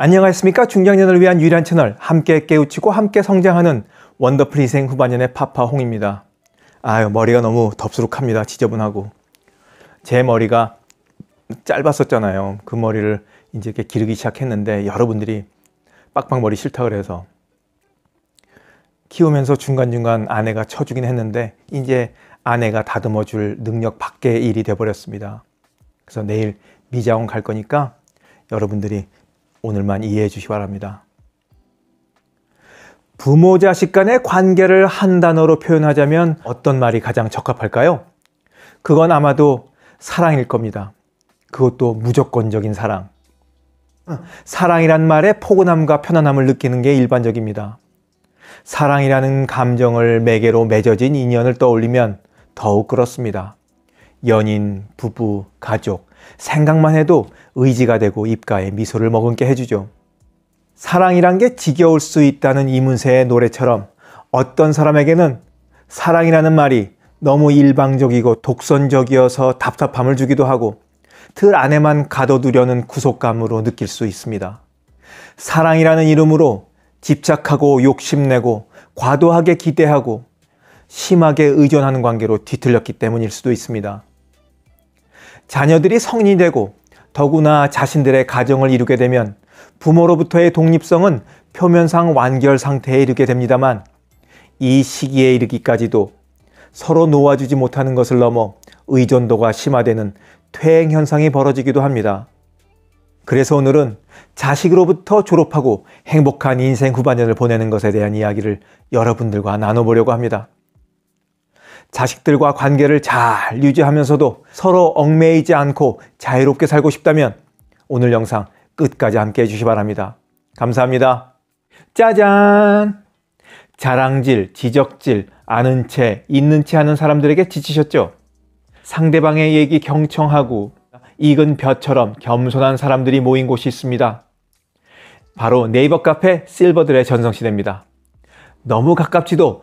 안녕하십니까? 중장년을 위한 유일한 채널 함께 깨우치고 함께 성장하는 원더풀 희생 후반년의 파파홍입니다. 아유 머리가 너무 덥수룩합니다. 지저분하고 제 머리가 짧았었잖아요. 그 머리를 이제 이렇게 기르기 시작했는데 여러분들이 빡빡 머리 싫다 그래서 키우면서 중간중간 아내가 쳐주긴 했는데 이제 아내가 다듬어 줄 능력 밖의 일이 돼버렸습니다. 그래서 내일 미자원 갈 거니까 여러분들이 오늘만 이해해 주시기 바랍니다. 부모 자식 간의 관계를 한 단어로 표현하자면 어떤 말이 가장 적합할까요? 그건 아마도 사랑일 겁니다. 그것도 무조건적인 사랑. 사랑이란 말에 포근함과 편안함을 느끼는 게 일반적입니다. 사랑이라는 감정을 매개로 맺어진 인연을 떠올리면 더욱 그렇습니다. 연인, 부부, 가족, 생각만 해도 의지가 되고 입가에 미소를 머금게 해주죠. 사랑이란 게 지겨울 수 있다는 이문세의 노래처럼 어떤 사람에게는 사랑이라는 말이 너무 일방적이고 독선적이어서 답답함을 주기도 하고 틀 안에만 가둬두려는 구속감으로 느낄 수 있습니다. 사랑이라는 이름으로 집착하고 욕심내고 과도하게 기대하고 심하게 의존하는 관계로 뒤틀렸기 때문일 수도 있습니다. 자녀들이 성인이 되고 더구나 자신들의 가정을 이루게 되면 부모로부터의 독립성은 표면상 완결 상태에 이르게 됩니다만 이 시기에 이르기까지도 서로 놓아주지 못하는 것을 넘어 의존도가 심화되는 퇴행 현상이 벌어지기도 합니다. 그래서 오늘은 자식으로부터 졸업하고 행복한 인생 후반년을 보내는 것에 대한 이야기를 여러분들과 나눠보려고 합니다. 자식들과 관계를 잘 유지하면서도 서로 얽매이지 않고 자유롭게 살고 싶다면 오늘 영상 끝까지 함께 해주시 바랍니다. 감사합니다. 짜잔! 자랑질, 지적질, 아는 채, 있는 채 하는 사람들에게 지치셨죠? 상대방의 얘기 경청하고 익은 벼처럼 겸손한 사람들이 모인 곳이 있습니다. 바로 네이버 카페 실버들의 전성시대입니다. 너무 가깝지도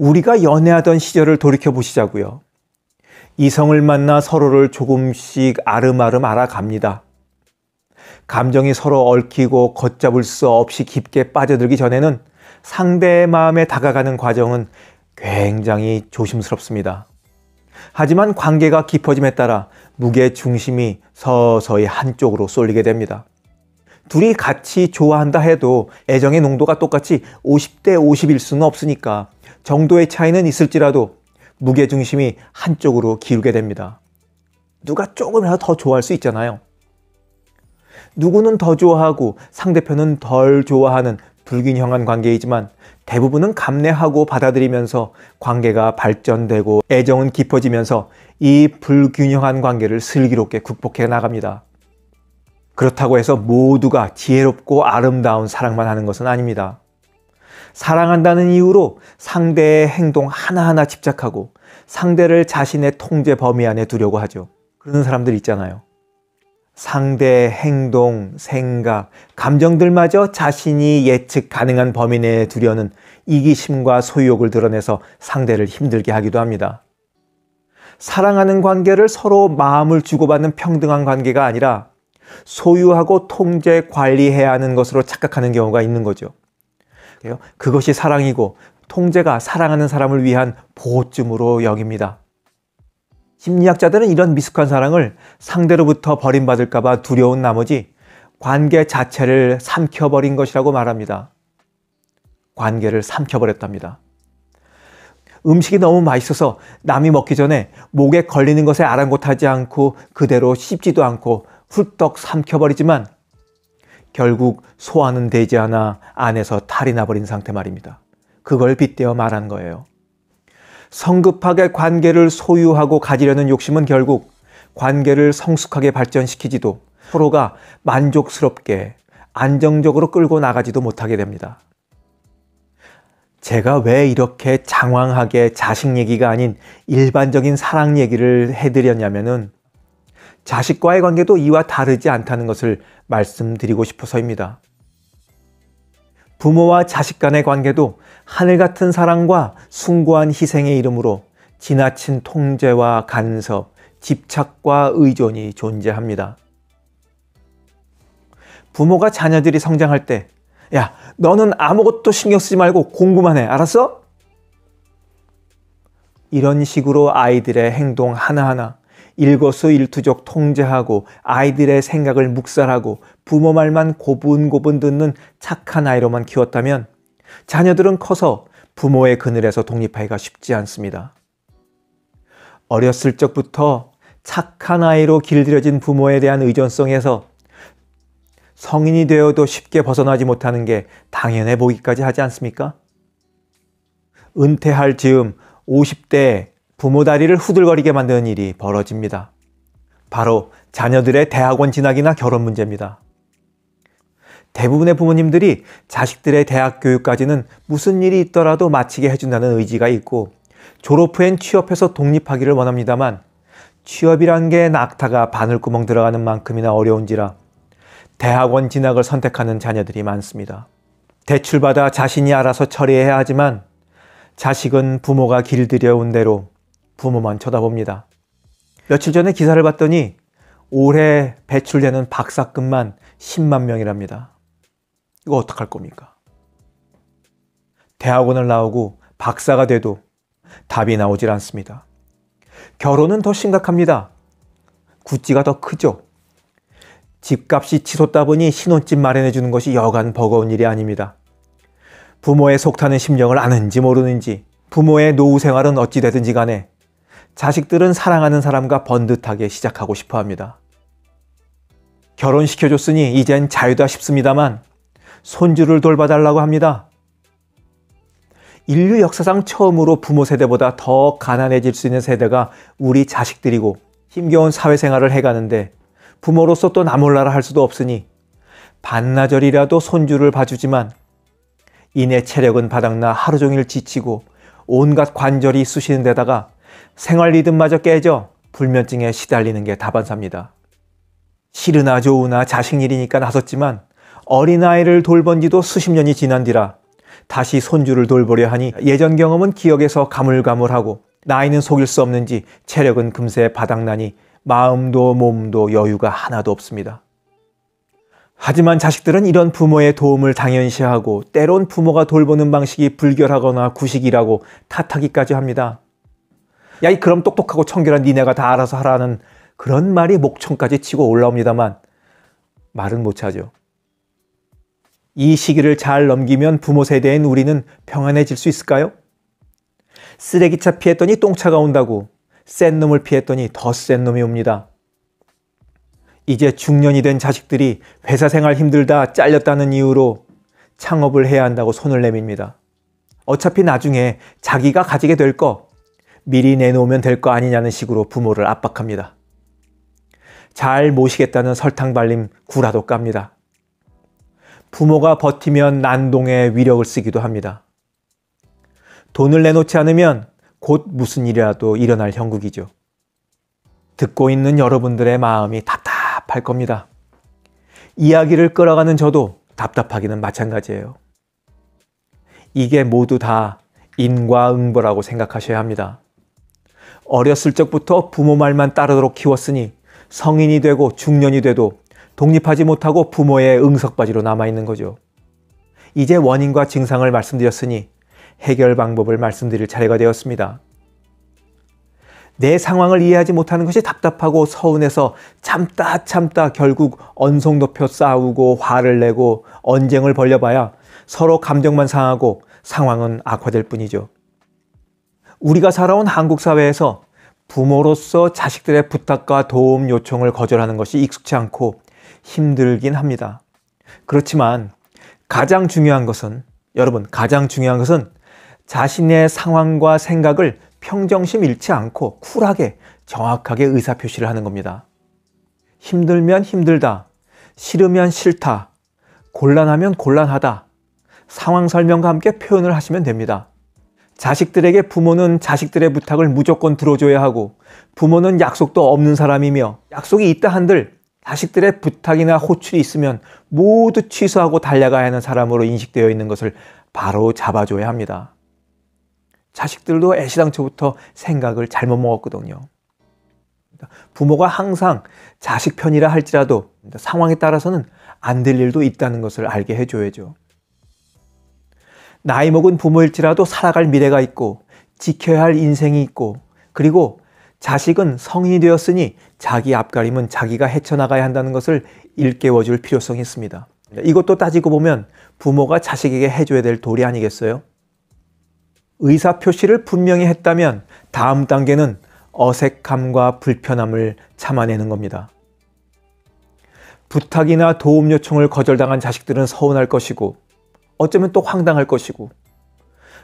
우리가 연애하던 시절을 돌이켜 보시자고요. 이성을 만나 서로를 조금씩 아름아름 알아갑니다. 감정이 서로 얽히고 걷잡을 수 없이 깊게 빠져들기 전에는 상대의 마음에 다가가는 과정은 굉장히 조심스럽습니다. 하지만 관계가 깊어짐에 따라 무게 중심이 서서히 한쪽으로 쏠리게 됩니다. 둘이 같이 좋아한다 해도 애정의 농도가 똑같이 50대 50일 수는 없으니까 정도의 차이는 있을지라도 무게중심이 한쪽으로 기울게 됩니다. 누가 조금이라도 더 좋아할 수 있잖아요. 누구는 더 좋아하고 상대편은 덜 좋아하는 불균형한 관계이지만 대부분은 감내하고 받아들이면서 관계가 발전되고 애정은 깊어지면서 이 불균형한 관계를 슬기롭게 극복해 나갑니다. 그렇다고 해서 모두가 지혜롭고 아름다운 사랑만 하는 것은 아닙니다. 사랑한다는 이유로 상대의 행동 하나하나 집착하고 상대를 자신의 통제 범위 안에 두려고 하죠. 그런 사람들 있잖아요. 상대의 행동, 생각, 감정들마저 자신이 예측 가능한 범위 내에 두려는 이기심과 소유욕을 드러내서 상대를 힘들게 하기도 합니다. 사랑하는 관계를 서로 마음을 주고받는 평등한 관계가 아니라 소유하고 통제 관리해야 하는 것으로 착각하는 경우가 있는 거죠. 그것이 사랑이고 통제가 사랑하는 사람을 위한 보호쯤으로 여깁니다. 심리학자들은 이런 미숙한 사랑을 상대로부터 버림받을까봐 두려운 나머지 관계 자체를 삼켜버린 것이라고 말합니다. 관계를 삼켜버렸답니다. 음식이 너무 맛있어서 남이 먹기 전에 목에 걸리는 것에 아랑곳하지 않고 그대로 씹지도 않고 훌떡 삼켜버리지만 결국 소화는 되지 않아 안에서 탈이 나버린 상태 말입니다. 그걸 빗대어 말한 거예요. 성급하게 관계를 소유하고 가지려는 욕심은 결국 관계를 성숙하게 발전시키지도 서로가 만족스럽게 안정적으로 끌고 나가지도 못하게 됩니다. 제가 왜 이렇게 장황하게 자식 얘기가 아닌 일반적인 사랑 얘기를 해드렸냐면은 자식과의 관계도 이와 다르지 않다는 것을 말씀드리고 싶어서입니다. 부모와 자식 간의 관계도 하늘 같은 사랑과 숭고한 희생의 이름으로 지나친 통제와 간섭, 집착과 의존이 존재합니다. 부모가 자녀들이 성장할 때, 야, 너는 아무것도 신경 쓰지 말고 공부만 해, 알았어? 이런 식으로 아이들의 행동 하나하나, 일거수일투족 통제하고 아이들의 생각을 묵살하고 부모 말만 고분고분 듣는 착한 아이로만 키웠다면 자녀들은 커서 부모의 그늘에서 독립하기가 쉽지 않습니다. 어렸을 적부터 착한 아이로 길들여진 부모에 대한 의존성에서 성인이 되어도 쉽게 벗어나지 못하는 게 당연해 보기까지 하지 않습니까? 은퇴할 즈음 50대에 부모 다리를 후들거리게 만드는 일이 벌어집니다. 바로 자녀들의 대학원 진학이나 결혼 문제입니다. 대부분의 부모님들이 자식들의 대학 교육까지는 무슨 일이 있더라도 마치게 해준다는 의지가 있고 졸업 후엔 취업해서 독립하기를 원합니다만 취업이란 게 낙타가 바늘구멍 들어가는 만큼이나 어려운지라 대학원 진학을 선택하는 자녀들이 많습니다. 대출받아 자신이 알아서 처리해야 하지만 자식은 부모가 길들여온 대로 부모만 쳐다봅니다. 며칠 전에 기사를 봤더니 올해 배출되는 박사급만 10만 명이랍니다. 이거 어떡할 겁니까? 대학원을 나오고 박사가 돼도 답이 나오질 않습니다. 결혼은 더 심각합니다. 구찌가 더 크죠. 집값이 치솟다 보니 신혼집 마련해 주는 것이 여간 버거운 일이 아닙니다. 부모의 속타는 심정을 아는지 모르는지 부모의 노후 생활은 어찌되든지 간에 자식들은 사랑하는 사람과 번듯하게 시작하고 싶어 합니다. 결혼시켜줬으니 이젠 자유다 싶습니다만 손주를 돌봐달라고 합니다. 인류 역사상 처음으로 부모 세대보다 더 가난해질 수 있는 세대가 우리 자식들이고 힘겨운 사회생활을 해가는데 부모로서 또 나몰라라 할 수도 없으니 반나절이라도 손주를 봐주지만 이내 체력은 바닥나 하루 종일 지치고 온갖 관절이 쑤시는 데다가 생활 리듬마저 깨져 불면증에 시달리는 게 다반사입니다. 싫으나 좋으나 자식 일이니까 나섰지만 어린아이를 돌본 지도 수십 년이 지난 뒤라 다시 손주를 돌보려 하니 예전 경험은 기억에서 가물가물하고 나이는 속일 수 없는지 체력은 금세 바닥나니 마음도 몸도 여유가 하나도 없습니다. 하지만 자식들은 이런 부모의 도움을 당연시하고 때론 부모가 돌보는 방식이 불결하거나 구식이라고 탓하기까지 합니다. 야, 이 그럼 똑똑하고 청결한 니네가 다 알아서 하라는 그런 말이 목청까지 치고 올라옵니다만 말은 못 하죠. 이 시기를 잘 넘기면 부모 세대인 우리는 평안해질 수 있을까요? 쓰레기차 피했더니 똥차가 온다고 센 놈을 피했더니 더 센 놈이 옵니다. 이제 중년이 된 자식들이 회사 생활 힘들다 잘렸다는 이유로 창업을 해야 한다고 손을 내밉니다. 어차피 나중에 자기가 가지게 될거 미리 내놓으면 될 거 아니냐는 식으로 부모를 압박합니다. 잘 모시겠다는 설탕 발림 구라도 깝니다. 부모가 버티면 난동에 위력을 쓰기도 합니다. 돈을 내놓지 않으면 곧 무슨 일이라도 일어날 형국이죠. 듣고 있는 여러분들의 마음이 답답할 겁니다. 이야기를 끌어가는 저도 답답하기는 마찬가지예요. 이게 모두 다 인과응보라고 생각하셔야 합니다. 어렸을 적부터 부모 말만 따르도록 키웠으니 성인이 되고 중년이 돼도 독립하지 못하고 부모의 응석받이로 남아있는 거죠. 이제 원인과 증상을 말씀드렸으니 해결 방법을 말씀드릴 차례가 되었습니다. 내 상황을 이해하지 못하는 것이 답답하고 서운해서 참다 참다 결국 언성 높여 싸우고 화를 내고 언쟁을 벌려봐야 서로 감정만 상하고 상황은 악화될 뿐이죠. 우리가 살아온 한국 사회에서 부모로서 자식들의 부탁과 도움 요청을 거절하는 것이 익숙치 않고 힘들긴 합니다. 그렇지만 가장 중요한 것은 여러분 가장 중요한 것은 자신의 상황과 생각을 평정심 잃지 않고 쿨하게 정확하게 의사표시를 하는 겁니다. 힘들면 힘들다. 싫으면 싫다. 곤란하면 곤란하다. 상황 설명과 함께 표현을 하시면 됩니다. 자식들에게 부모는 자식들의 부탁을 무조건 들어줘야 하고 부모는 약속도 없는 사람이며 약속이 있다 한들 자식들의 부탁이나 호출이 있으면 모두 취소하고 달려가야 하는 사람으로 인식되어 있는 것을 바로 잡아줘야 합니다. 자식들도 애시당초부터 생각을 잘못 먹었거든요. 부모가 항상 자식 편이라 할지라도 상황에 따라서는 안 될 일도 있다는 것을 알게 해줘야죠. 나이 먹은 부모일지라도 살아갈 미래가 있고 지켜야 할 인생이 있고 그리고 자식은 성인이 되었으니 자기 앞가림은 자기가 헤쳐나가야 한다는 것을 일깨워 줄 필요성이 있습니다. 네. 이것도 따지고 보면 부모가 자식에게 해줘야 될 도리 아니겠어요? 의사 표시를 분명히 했다면 다음 단계는 어색함과 불편함을 참아내는 겁니다. 부탁이나 도움 요청을 거절당한 자식들은 서운할 것이고 어쩌면 또 황당할 것이고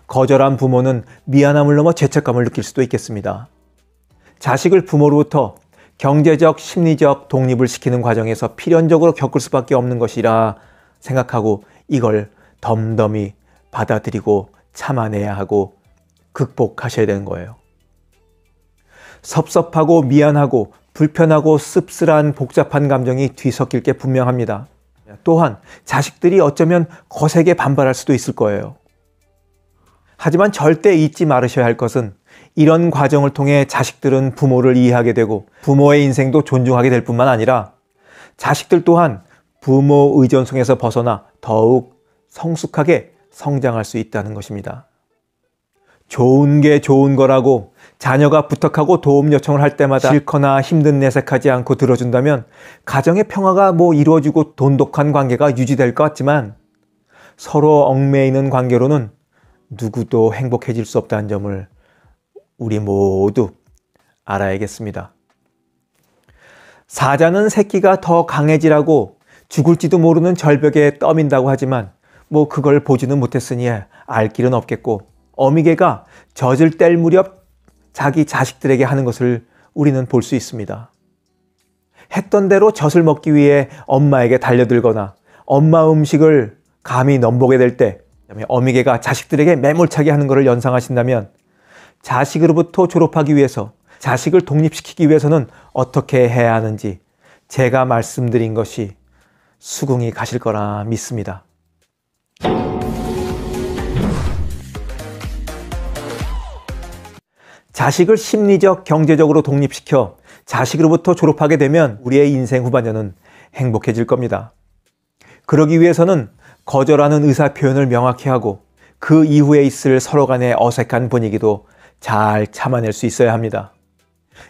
거절한 부모는 미안함을 넘어 죄책감을 느낄 수도 있겠습니다. 자식을 부모로부터 경제적, 심리적 독립을 시키는 과정에서 필연적으로 겪을 수밖에 없는 것이라 생각하고 이걸 덤덤히 받아들이고 참아내야 하고 극복하셔야 되는 거예요. 섭섭하고 미안하고 불편하고 씁쓸한 복잡한 감정이 뒤섞일 게 분명합니다. 또한 자식들이 어쩌면 거세게 반발할 수도 있을 거예요. 하지만 절대 잊지 말으셔야 할 것은 이런 과정을 통해 자식들은 부모를 이해하게 되고 부모의 인생도 존중하게 될 뿐만 아니라 자식들 또한 부모 의존성에서 벗어나 더욱 성숙하게 성장할 수 있다는 것입니다. 좋은 게 좋은 거라고 자녀가 부탁하고 도움 요청을 할 때마다 싫거나 힘든 내색하지 않고 들어준다면 가정의 평화가 뭐 이루어지고 돈독한 관계가 유지될 것 같지만 서로 얽매이는 관계로는 누구도 행복해질 수 없다는 점을 우리 모두 알아야겠습니다. 사자는 새끼가 더 강해지라고 죽을지도 모르는 절벽에 떠민다고 하지만 뭐 그걸 보지는 못했으니 알 길은 없겠고 어미개가 젖을 뗄 무렵 자기 자식들에게 하는 것을 우리는 볼 수 있습니다. 했던 대로 젖을 먹기 위해 엄마에게 달려들거나 엄마 음식을 감히 넘보게 될 때, 그다음에 어미개가 자식들에게 매몰차게 하는 것을 연상하신다면 자식으로부터 졸업하기 위해서 자식을 독립시키기 위해서는 어떻게 해야 하는지 제가 말씀드린 것이 수긍이 가실 거라 믿습니다. 자식을 심리적, 경제적으로 독립시켜 자식으로부터 졸업하게 되면 우리의 인생 후반전은 행복해질 겁니다. 그러기 위해서는 거절하는 의사 표현을 명확히 하고 그 이후에 있을 서로 간의 어색한 분위기도 잘 참아낼 수 있어야 합니다.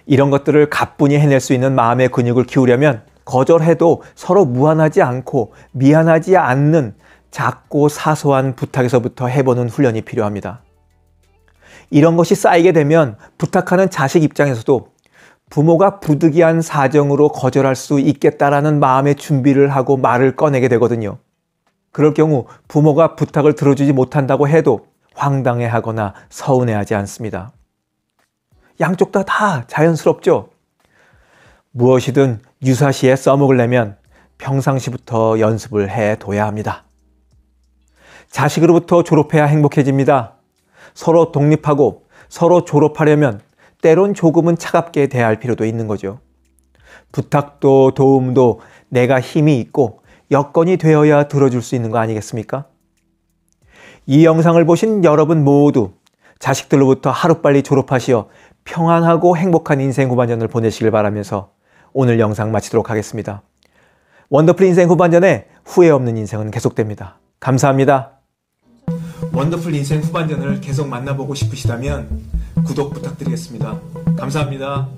이런 것들을 가뿐히 해낼 수 있는 마음의 근육을 키우려면 거절해도 서로 무한하지 않고 미안하지 않는 작고 사소한 부탁에서부터 해보는 훈련이 필요합니다. 이런 것이 쌓이게 되면 부탁하는 자식 입장에서도 부모가 부득이한 사정으로 거절할 수 있겠다라는 마음의 준비를 하고 말을 꺼내게 되거든요. 그럴 경우 부모가 부탁을 들어주지 못한다고 해도 황당해 하거나 서운해하지 않습니다. 양쪽 다 다 자연스럽죠? 무엇이든 유사시에 써먹으려면 평상시부터 연습을 해 둬야 합니다. 자식으로부터 졸업해야 행복해집니다. 서로 독립하고 서로 졸업하려면 때론 조금은 차갑게 대할 필요도 있는 거죠. 부탁도 도움도 내가 힘이 있고 여건이 되어야 들어줄 수 있는 거 아니겠습니까? 이 영상을 보신 여러분 모두 자식들로부터 하루빨리 졸업하시어 평안하고 행복한 인생 후반전을 보내시길 바라면서 오늘 영상 마치도록 하겠습니다. 원더풀 인생 후반전에 후회 없는 인생은 계속됩니다. 감사합니다. 원더풀 인생 후반전을 계속 만나보고 싶으시다면 구독 부탁드리겠습니다. 감사합니다.